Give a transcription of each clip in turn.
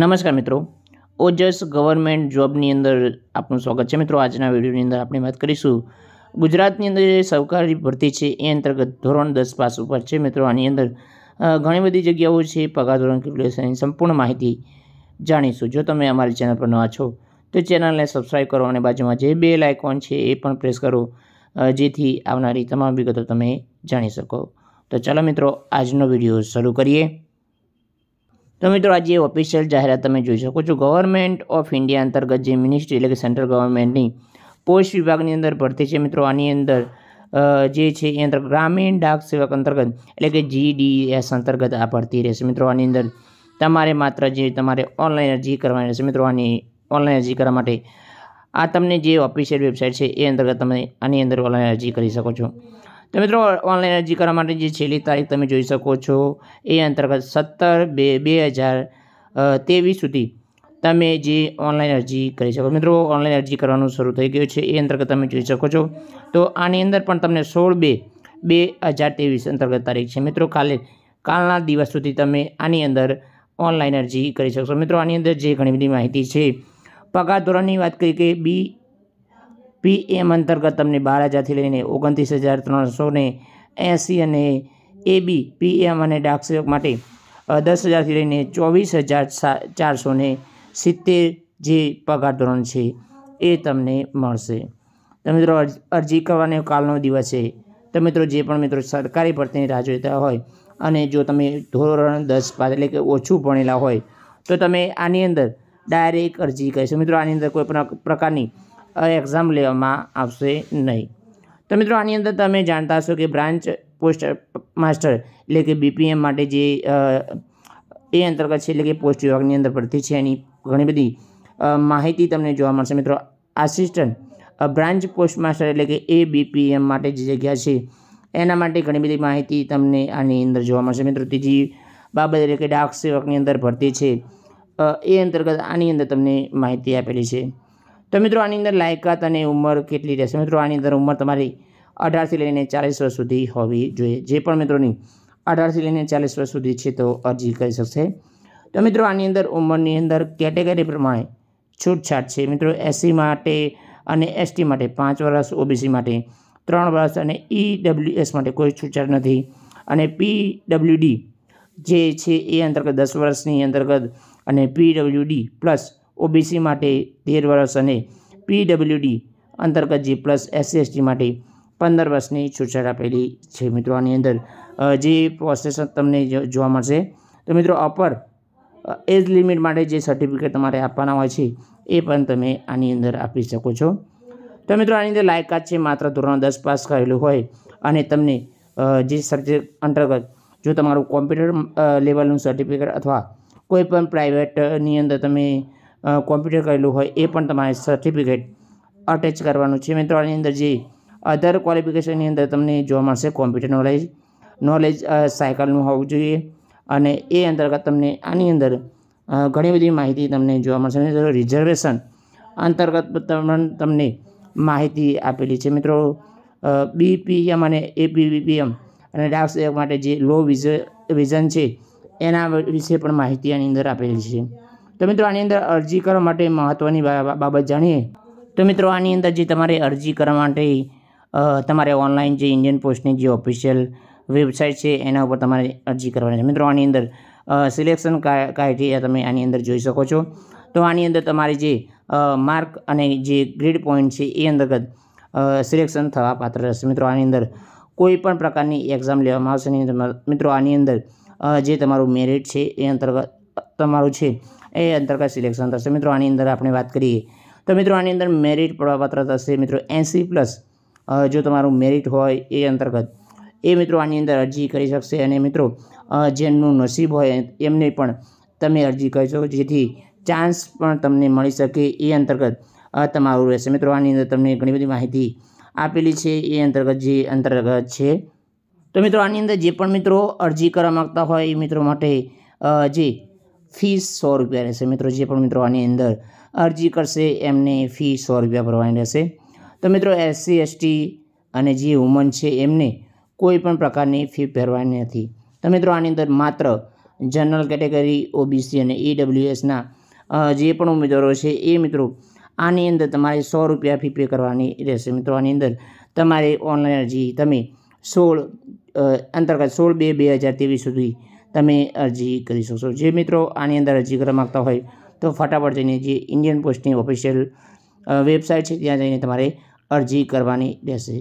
નમસ્કાર મિત્રો ઓજસ ગવર્મેન્ટ જોબની અંદર આપનું સ્વાગત છે મિત્રો આજના વિડીયોની અંદર આપણે વાત કરીશું ગુજરાતની અંદર જે સરકારી ભરતી છે એ અંતર્ગત ધોરણ દસ પાસ ઉપર છે મિત્રો આની અંદર ઘણી બધી જગ્યાઓ છે પગાર ધોરણ કેલ્ક્યુલેશનની સંપૂર્ણ માહિતી જાણીશું જો તમે અમારી ચેનલ પર નવા છો તો ચેનલને સબસ્ક્રાઈબ કરો અને બાજુમાં જે બેલ આઇકોન છે એ પણ પ્રેસ કરો જેથી આવનારી તમામ વિગતો તમે જાણી શકો તો ચાલો મિત્રો આજનો વિડીયો શરૂ કરીએ તો મિત્રો આજે ઓફિશિયલ જાહેરાત તમે જોઈ શકો છો ગવર્મેન્ટ ઓફ ઇન્ડિયા અંતર્ગત જે મિનિસ્ટ્રી એટલે કે સેન્ટ્રલ ગવર્મેન્ટની પોસ્ટ વિભાગની અંદર ભરતી છે મિત્રો આની અંદર જે છે એ અંતર્ગત ગ્રામીણ ડાક સેવક અંતર્ગત એટલે કે જીડીએસ અંતર્ગત આ ભરતી રહેશે મિત્રો આની અંદર તમારે માત્ર જે તમારે ઓનલાઈન અરજી કરવાની રહેશે મિત્રો આની ઓનલાઈન અરજી કરવા માટે આ તમને જે ઓફિશિયલ વેબસાઇટ છે એ અંતર્ગત તમે આની અંદર ઓનલાઈન અરજી કરી શકો છો તો મિત્રો ઓનલાઈન અરજી કરવા માટે જે છેલ્લી તારીખ તમે જોઈ શકો છો એ અંતર્ગત સત્તર બે બે હજાર ત્રેવીસ સુધી તમે જે ઓનલાઈન અરજી કરી શકો મિત્રો ઓનલાઈન અરજી કરવાનું શરૂ થઈ ગયું છે એ અંતર્ગત તમે જોઈ શકો છો તો આની અંદર પણ તમને સોળ બે બે હજાર ત્રેવીસ અંતર્ગત તારીખ છે મિત્રો કાલે કાલના દિવસ સુધી તમે આની અંદર ઓનલાઈન અરજી કરી શકશો મિત્રો આની અંદર જે ઘણી બધી માહિતી છે પગાર ધોરણની વાત કરી કે બી પીએમ અંતર્ગત તમને બાર હજારથી લઈને ઓગણત્રીસ હજાર ત્રણસો ને એંસી અને એબી એમ અને ડાક સેવક માટે દસ હજારથી લઈને ચોવીસ હજાર ચારસો ને સિત્તેર જે પગાર ધોરણ છે એ તમને મળશે તો મિત્રો અરજી કરવાનો કાલનો દિવસ છે તો મિત્રો જે પણ મિત્રો સરકારી ભરતીની રાહ જોતા હોય અને જો તમે ધોરણ દસ બાદ એટલે કે ઓછું ભણેલા હોય તો તમે આની અંદર ડાયરેક્ટ અરજી કરશો મિત્રો આની અંદર કોઈ પણ પ્રકારની એક્ઝામ લેવામાં આવશે નહીં તો મિત્રો આની અંદર તમે જાણતા હશો કે બ્રાન્ચ પોસ્ટ માસ્ટર એટલે કે બીપીએમ માટે જે એ અંતર્ગત છે એટલે કે પોસ્ટ વિભાગની અંદર ભરતી છે એની ઘણી બધી માહિતી તમને જોવા મળશે મિત્રો આસિસ્ટન્ટ બ્રાન્ચ પોસ્ટ માસ્ટર એટલે કે એ બીપીએમ માટે જે જગ્યા છે એના માટે ઘણી બધી માહિતી તમને આની અંદર જોવા મળશે મિત્રો ત્રીજી બાબત એટલે કે ડાક સેવકની અંદર ભરતી છે એ અંતર્ગત આની અંદર તમને માહિતી આપેલી છે તો મિત્રો આની અંદર લાયકાત અને ઉંમર કેટલી રહેશે મિત્રો આની અંદર ઉંમર તમારી અઢારથી લઈને ચાલીસ વર્ષ સુધી હોવી જોઈએ જે પણ મિત્રોની અઢારથી લઈને ચાલીસ વર્ષ સુધી છે તો અરજી કરી શકશે તો મિત્રો આની અંદર ઉંમરની અંદર કેટેગરી પ્રમાણે છૂટછાટ છે મિત્રો એસસી માટે અને એસટી માટે પાંચ વર્ષ ઓબીસી માટે ત્રણ વર્ષ અને ઈ ઈડબ્લ્યુએસ માટે કોઈ છૂટછાટ નથી અને પીડબ્લ્યુડી જે છે એ અંતર્ગત દસ વર્ષની અંતર્ગત અને પી ડબલ્યુડી પ્લસ ઓબીસી માટે તેર વર્ષ અને પીડબ્લ્યુડી અંતર્ગત જે પ્લસ એસસી એસટી માટે પંદર વર્ષની છૂટછાટ આપેલી છે મિત્રો આની અંદર જે પ્રોસેસ તમને જોવા મળશે તો મિત્રો અપર એજ લિમિટ માટે જે સર્ટિફિકેટ તમારે આપવાના હોય છે એ પણ તમે આની અંદર આપી શકો છો તો મિત્રો આની અંદર લાયકાત છે માત્ર ધોરણ દસ પાસ કરેલું હોય અને તમને જે સબ્જેક્ટ અંતર્ગત જો તમારું કોમ્પ્યુટર લેવલનું સર્ટિફિકેટ અથવા કોઈપણ પ્રાઇવેટની અંદર તમે કોમ્પ્યુટર કરેલું હોય એ પણ તમારે સર્ટિફિકેટ અટેચ કરવાનું છે મિત્રો આની અંદર જે અધર ક્વોલિફિકેશનની અંદર તમને જોવા મળશે કોમ્પ્યુટર નોલેજ નોલેજ સાયકલનું હોવું જોઈએ અને એ અંતર્ગત તમને આની અંદર ઘણી બધી માહિતી તમને જોવા મળશે મિત્રો રિઝર્વેશન અંતર્ગત તમને માહિતી આપેલી છે મિત્રો બીપીએમ અને એપીવીપીએમ અને ડાક સેવક માટે જે લો વિઝ વિઝન છે એના વિશે પણ માહિતી આની અંદર આપેલી છે તો મિત્રો આની અંદર અરજી કરવા માટે મહત્ત્વની બાબત જાણીએ તો મિત્રો આની અંદર જે તમારે અરજી કરવા માટે તમારે ઓનલાઈન જે ઇન્ડિયન પોસ્ટની જે ઓફિશિયલ વેબસાઇટ છે એના ઉપર તમારે અરજી કરવાની છે મિત્રો આની અંદર સિલેક્શન ક્રાઇટેરિયા તમે આની અંદર જોઈ શકો છો તો આની અંદર તમારે જે માર્ક અને જે ગ્રીડ પોઈન્ટ છે એ અંતર્ગત સિલેક્શન થવા પાત્ર રહેશે મિત્રો આની અંદર કોઈ પણ પ્રકારની એક્ઝામ લેવામાં આવશે નહીં મિત્રો આની અંદર જે તમારું મેરિટ છે એ અંતર્ગત તમારું છે એ અંતર્ગત સિલેક્શન થશે મિત્રો આની અંદર આપણે વાત કરીએ તો મિત્રો આની અંદર મેરિટ પડવાપાત્ર થશે મિત્રો એંસી પ્લસ જો તમારું મેરિટ હોય એ અંતર્ગત એ મિત્રો આની અંદર અરજી કરી શકશે અને મિત્રો જેમનું નસીબ હોય એમને પણ તમે અરજી કરી શકો જેથી ચાન્સ પણ તમને મળી શકે એ અંતર્ગત તમારું રહેશે મિત્રો આની અંદર તમને ઘણી બધી માહિતી આપેલી છે એ અંતર્ગત જે અંતર્ગત છે તો મિત્રો આની અંદર જે પણ મિત્રો અરજી કરવા માગતા હોય એ મિત્રો માટે જે ફીસ સો રૂપિયા રહેશે મિત્રો જે પણ મિત્રો આની અંદર અરજી કરશે એમને ફી સો રૂપિયા ભરવાની રહેશે તો મિત્રો એસસી એસટી અને જે વુમન છે એમને કોઈ પણ પ્રકારની ફી ભરવાની નથી તો મિત્રો આની અંદર માત્ર જનરલ કેટેગરી ઓબીસી અને ઈડબ્લ્યુએસના e જે પણ ઉમેદવારો છે એ મિત્રો આની અંદર તમારે સો રૂપિયા ફી પે કરવાની રહેશે મિત્રો આની અંદર તમારે ઓનલાઈન અરજી તમે સોળ અંતર્ગત સોળ બે બે હજાર ત્રેવીસ સુધી તમે અરજી કરી શકશો જે મિત્રો આની અંદર અરજી કરવા માગતા હોય તો ફટાફટ જઈને જે ઇન્ડિયન પોસ્ટની ઓફિશિયલ વેબસાઇટ છે ત્યાં જઈને તમારે અરજી કરવાની રહેશે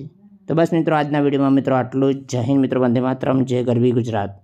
તો બસ મિત્રો આજના વિડીયોમાં મિત્રો આટલું જ જય હિન્દ મિત્રો વંદે માતરમ જય ગરવી ગુજરાત